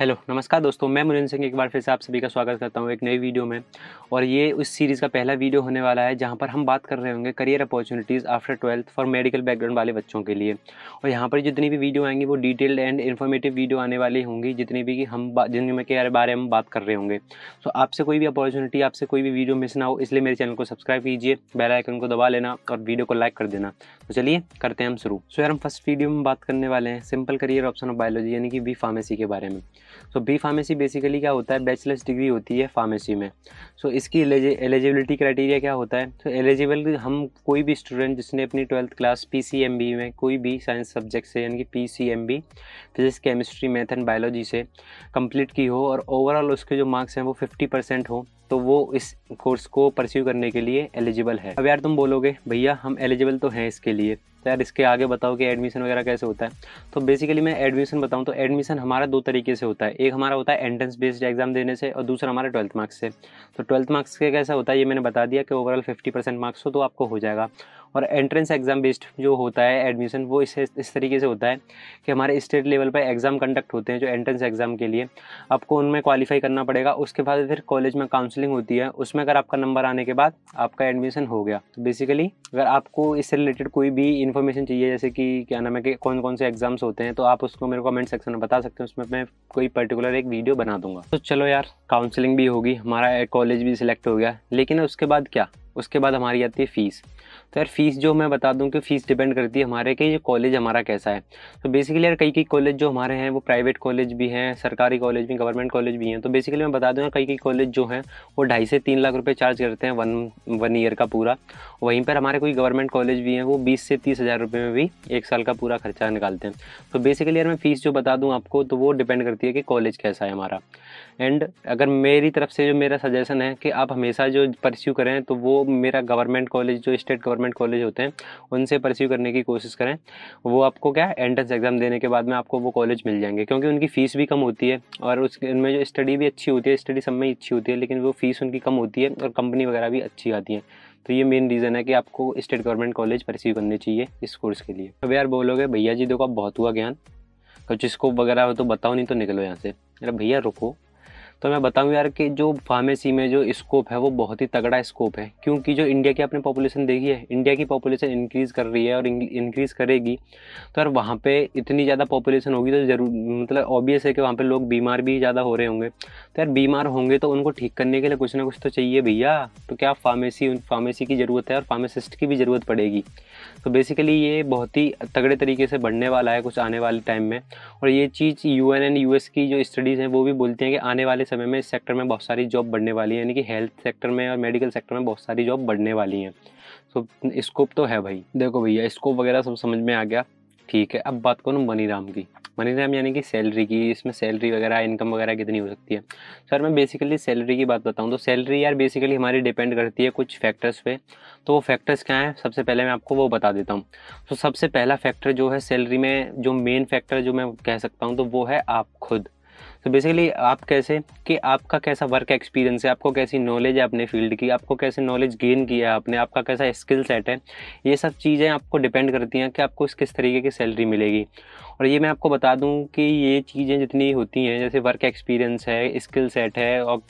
hello नमस्कार दोस्तों मैं मुरेंद्र सिंह एक बार फिर से आप सभी का स्वागत करता हूं एक नई वीडियो में और ये उस सीरीज़ का पहला वीडियो होने वाला है जहां पर हम बात कर रहे होंगे career opportunities after twelfth for medical background वाले बच्चों के लिए और यहाँ पर जितनी भी वीडियो आएंगी वो डिटेल्ड एंड इन्फॉर्मेटिव वीडियो आने वाली होंगी जितनी भी कि हम जिनमें के बारे में बात कर रहे होंगे तो आपसे कोई भी अपॉर्चुनिटी आपसे कोई भी वीडियो मिस ना हो इसलिए मेरे चैनल को सब्सक्राइब कीजिए बेलाइकन को दबा लेना और वीडियो को लाइक कर देना तो चलिए करते हैं हम शुरू सो तो यार हम फर्स्ट वीडियो में बात करने वाले हैं simple career option of biology यानी कि बी फार्मेसी के बारे में सो बी फार्मेसी बेसिकली क्या होता है बैचलर्स डिग्री होती है फार्मेसी में सो so, इसकी एलिजिबिलिटी क्राइटेरिया क्या होता है तो so, एलिजिबल हम कोई भी स्टूडेंट जिसने अपनी twelfth class P C M B में कोई भी साइंस सब्जेक्ट से यानी कि P C M B physics chemistry math and biology से कंप्लीट की हो और ओवरऑल उसके जो मार्क्स हैं वो फिफ्टी परसेंट हो तो वो इस कोर्स को परस्यू करने के लिए एलिजिबल है अब यार तुम बोलोगे भैया हम एलिजिबल तो हैं इसके लिए तो यार इसके आगे बताओ कि एडमिशन वगैरह कैसे होता है तो बेसिकली मैं एडमिशन बताऊँ तो एडमिशन हमारा दो तरीके से होता है एक हमारा होता है एंट्रेंस बेस्ड एग्जाम देने से और दूसरा हमारा ट्वेल्थ मार्क्स से तो ट्वेल्थ मार्क्स के कैसा होता है ये मैंने बता दिया कि ओवरऑल फिफ्टी मार्क्स हो तो आपको हो जाएगा और एंट्रेंस एग्ज़ाम बेस्ड जो होता है एडमिशन वो इस इस तरीके से होता है कि हमारे स्टेट लेवल पर एग्ज़ाम कंडक्ट होते हैं जो एंट्रेंस एग्ज़ाम के लिए आपको उनमें क्वालिफाई करना पड़ेगा उसके बाद फिर कॉलेज में काउंसलिंग होती है उसमें अगर आपका नंबर आने के बाद आपका एडमिशन हो गया तो बेसिकली अगर आपको इससे रिलेटेड कोई भी इन्फॉर्मेशन चाहिए जैसे कि क्या नाम है कि कौन कौन से एग्ज़ाम्स होते हैं तो आप उसको मेरे कमेंट सेक्शन में बता सकते हैं उसमें मैं कोई पर्टिकुलर एक वीडियो बना दूंगा तो चलो यार काउंसलिंग भी होगी हमारा कॉलेज भी सिलेक्ट हो गया लेकिन उसके बाद क्या उसके बाद हमारी आती है फ़ीस तो यार फीस जो मैं बता दूं कि फ़ीस डिपेंड करती है हमारे कि ये कॉलेज हमारा कैसा है तो बेसिकली यार कई कई कॉलेज जो हमारे हैं वो प्राइवेट कॉलेज भी हैं सरकारी कॉलेज भी गवर्नमेंट कॉलेज भी हैं तो बेसिकली मैं बता दूँ कई कई कॉलेज जो हैं वो ढाई से तीन लाख रुपये चार्ज करते हैं वन वन ईयर का पूरा वहीं पर हमारे कोई गवर्नमेंट कॉलेज भी हैं वो बीस से तीस हज़ार रुपये में भी एक साल का पूरा खर्चा निकालते हैं तो बेसिकली यार मैं फ़ीस जो बता दूँ आपको तो वो डिपेंड करती है कि कॉलेज कैसा है हमारा एंड अगर मेरी तरफ से जो मेरा सजेशन है कि आप हमेशा जो परस्यू करें तो वो मेरा गवर्नमेंट कॉलेज जो स्टेट गवर्नमेंट गवर्नमेंट कॉलेज होते हैं उनसे परस्यू करने की कोशिश करें वो आपको क्या है एंट्रेंस एग्ज़ाम देने के बाद में आपको वो कॉलेज मिल जाएंगे क्योंकि उनकी फ़ीस भी कम होती है और उसके उनमें जो स्टडी भी अच्छी होती है स्टडी सब में अच्छी होती है लेकिन वो फ़ीस उनकी कम होती है और कंपनी वगैरह भी अच्छी आती है तो ये मेन रीज़न है कि आपको स्टेट गवर्नमेंट कॉलेज परस्यू करने चाहिए इस कोर्स के लिए अब यार बोलोगे भैया जी देखो आप बहुत हुआ ज्ञान तो जिसको वगैरह हो तो बताओ नहीं तो निकलो यहाँ से अरे भैया रुको तो मैं बताऊँ यार कि जो फार्मेसी में जो स्कोप है वो बहुत ही तगड़ा स्कोप है क्योंकि जो इंडिया की आपने पॉपुलेशन देखी है इंडिया की पॉपुलेशन इंक्रीज़ कर रही है और इंक्रीज़ करेगी तो यार वहाँ पर इतनी ज़्यादा पॉपुलेशन होगी तो ज़रूर मतलब ऑब्वियस है कि वहाँ पर लोग बीमार भी ज़्यादा हो रहे होंगे तो यार बीमार होंगे तो उनको ठीक करने के लिए कुछ ना कुछ तो चाहिए भैया तो क्या फार्मेसी फार्मेसी की ज़रूरत है और फार्मेसिस्ट की भी ज़रूरत पड़ेगी तो बेसिकली ये बहुत ही तगड़े तरीके से बढ़ने वाला है कुछ आने वाले टाइम में और ये चीज़ U N and U S की जो स्टडीज़ हैं वो भी बोलते हैं कि आने वाले समय में इस सेक्टर में बहुत सारी जॉब बढ़ने वाली है यानी कि हेल्थ सेक्टर में और मेडिकल सेक्टर में बहुत सारी जॉब बढ़ने वाली हैं तो स्कोप तो है भाई देखो भैया स्कोप वगैरह सब समझ में आ गया ठीक है अब बात करूँ मनीराम की मनीराम यानी कि सैलरी की इसमें सैलरी वगैरह इनकम वगैरह कितनी हो सकती है सर मैं बेसिकली सैलरी की बात बताऊँ तो सैलरी यार बेसिकली हमारी डिपेंड करती है कुछ फैक्टर्स पे तो वो फैक्टर्स क्या हैं सबसे पहले मैं आपको वो बता देता हूँ तो सबसे पहला फैक्टर जो है सैलरी में जो मेन फैक्टर जो मैं कह सकता हूँ तो वो है आप खुद तो बेसिकली आप कैसे कि आपका कैसा वर्क एक्सपीरियंस है आपको कैसी नॉलेज है अपने फील्ड की आपको कैसे नॉलेज गेन किया है आपने आपका कैसा स्किल सेट है ये सब चीज़ें आपको डिपेंड करती हैं कि आपको किस तरीके की सैलरी मिलेगी और ये मैं आपको बता दूं कि ये चीज़ें जितनी होती हैं जैसे वर्क एक्सपीरियंस है स्किल सेट है और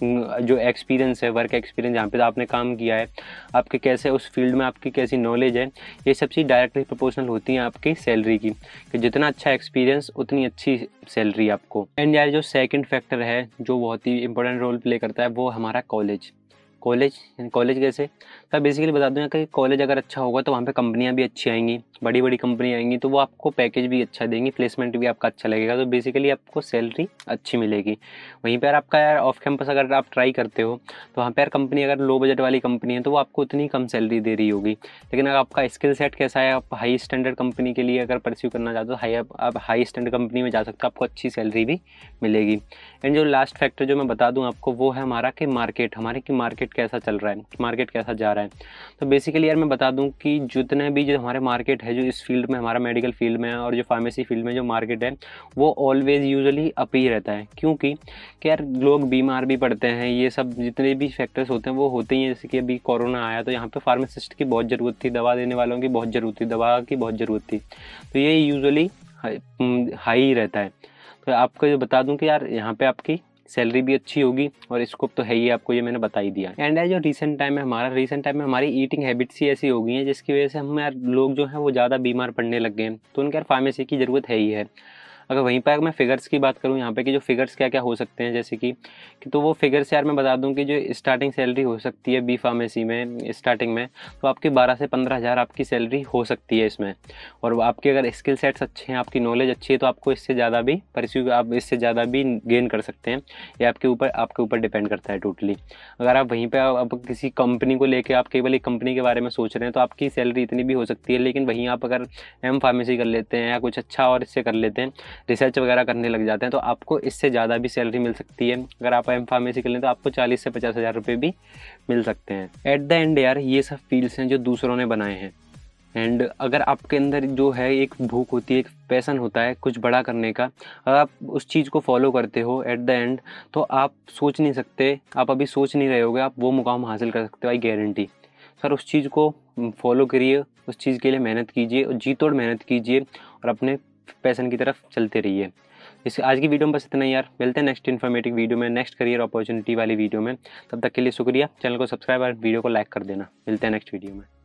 जो एक्सपीरियंस है वर्क एक्सपीरियंस जहाँ पे तो आपने काम किया है आपके कैसे उस फील्ड में आपकी कैसी नॉलेज है ये सब चीज़ डायरेक्टली प्रोपोर्शनल होती हैं आपकी सैलरी की कि जितना अच्छा एक्सपीरियंस उतनी अच्छी सैलरी आपको एंड यार जो सेकेंड फैक्टर है जो बहुत ही इंपॉर्टेंट रोल प्ले करता है वो हमारा कॉलेज कॉलेज कॉलेज कैसे सर तो बेसिकली बता दूँ कि कॉलेज अगर अच्छा होगा तो वहाँ पे कंपनियाँ भी अच्छी आएंगी बड़ी बड़ी कंपनी आएंगी तो वो आपको पैकेज भी अच्छा देंगी प्लेसमेंट भी आपका अच्छा लगेगा तो बेसिकली आपको सैलरी अच्छी मिलेगी वहीं पर आपका यार ऑफ कैंपस अगर आप ट्राई करते हो तो वहाँ पर कंपनी अगर लो बजट वाली कंपनी है तो वो आपको उतनी कम सैलरी दे रही होगी लेकिन अगर आपका स्किल सेट कैसा है आप हाई स्टैंडर्ड कंपनी के लिए अगर परस्यू करना चाहते हो हाई तो आप हाई स्टैंडर्ड कंपनी में जा सकते हो आपको अच्छी सैलरी भी मिलेगी एंड जो लास्ट फैक्टर जो मैं बता दूँ आपको वो है हमारा कि मार्केट हमारे की मार्केट मार्केट कैसा चल रहा है मार्केट कैसा जा रहा है तो बेसिकली यार मैं बता दूं कि जितने भी जो हमारे मार्केट है जो इस फील्ड में हमारा मेडिकल फील्ड में है और जो फार्मेसी फील्ड में जो मार्केट है वो ऑलवेज़ यूजली अप ही रहता है क्योंकि यार लोग बीमार भी पड़ते हैं ये सब जितने भी फैक्टर्स होते हैं वो होते ही हैं जैसे कि अभी कोरोना आया तो यहाँ पर फार्मासिस्ट की बहुत ज़रूरत थी दवा देने वालों की बहुत ज़रूरत थी दवा की बहुत ज़रूरत थी तो ये यूजली हम्म, हाई रहता है तो आपको ये बता दूं कि यार यहाँ पे आपकी सैलरी भी अच्छी होगी और स्कोप तो है ही आपको ये मैंने बता ही दिया एंड एज जो रिसेंट टाइम है हमारा रिसेंट टाइम में हमारी ईटिंग हैबिट्स ही ऐसी हो गई हैं जिसकी वजह से हम यार लोग जो हैं वो ज़्यादा बीमार पड़ने लग गए हैं तो उनके यार फार्मेसी की ज़रूरत है ही है अगर वहीं पर मैं फिगर्स की बात करूँ यहाँ पे कि जो फिगर्स क्या क्या हो सकते हैं जैसे कि, कि तो वो फिगर्स यार मैं बता दूँ कि जो स्टार्टिंग सैलरी हो सकती है बी फार्मेसी में स्टार्टिंग में तो आपकी बारह से पंद्रह हज़ार आपकी सैलरी हो सकती है इसमें और आपके अगर स्किल सेट्स अच्छे हैं आपकी नॉलेज अच्छी है तो आपको इससे ज़्यादा भी परिस्यू आप इससे ज़्यादा भी गेन कर सकते हैं ये आपके ऊपर आपके ऊपर डिपेंड करता है टोटली अगर आप वहीं पर आप किसी कंपनी को लेकर आप केवल एक कंपनी के बारे में सोच रहे हैं तो आपकी सैलरी इतनी भी हो सकती है लेकिन वहीं आप अगर एम फार्मेसी कर लेते हैं या कुछ अच्छा और इससे कर लेते हैं रिसर्च वगैरह करने लग जाते हैं तो आपको इससे ज़्यादा भी सैलरी मिल सकती है अगर आप एम फार्मेसी कर लें तो आपको चालीस से पचास हज़ार रुपये भी मिल सकते हैं एट द एंड यार ये सब फील्ड्स हैं जो दूसरों ने बनाए हैं एंड अगर आपके अंदर जो है एक भूख होती है एक पैसन होता है कुछ बड़ा करने का अगर आप उस चीज़ को फॉलो करते हो एट द एंड तो आप सोच नहीं सकते आप अभी सोच नहीं रहे होगे आप वो मुकाम हासिल कर सकते हो आई गारंटी सर उस चीज़ को फॉलो करिए उस चीज़ के लिए मेहनत कीजिए और जी तोड़ मेहनत कीजिए और अपने पैसन की तरफ चलते रहिए इस आज की वीडियो में बस इतना यार मिलते हैं नेक्स्ट इन्फॉर्मेटिव वीडियो में नेक्स्ट करियर अपॉर्चुनिटी वाली वीडियो में तब तक के लिए शुक्रिया चैनल को सब्सक्राइब और वीडियो को लाइक कर देना मिलते हैं नेक्स्ट वीडियो में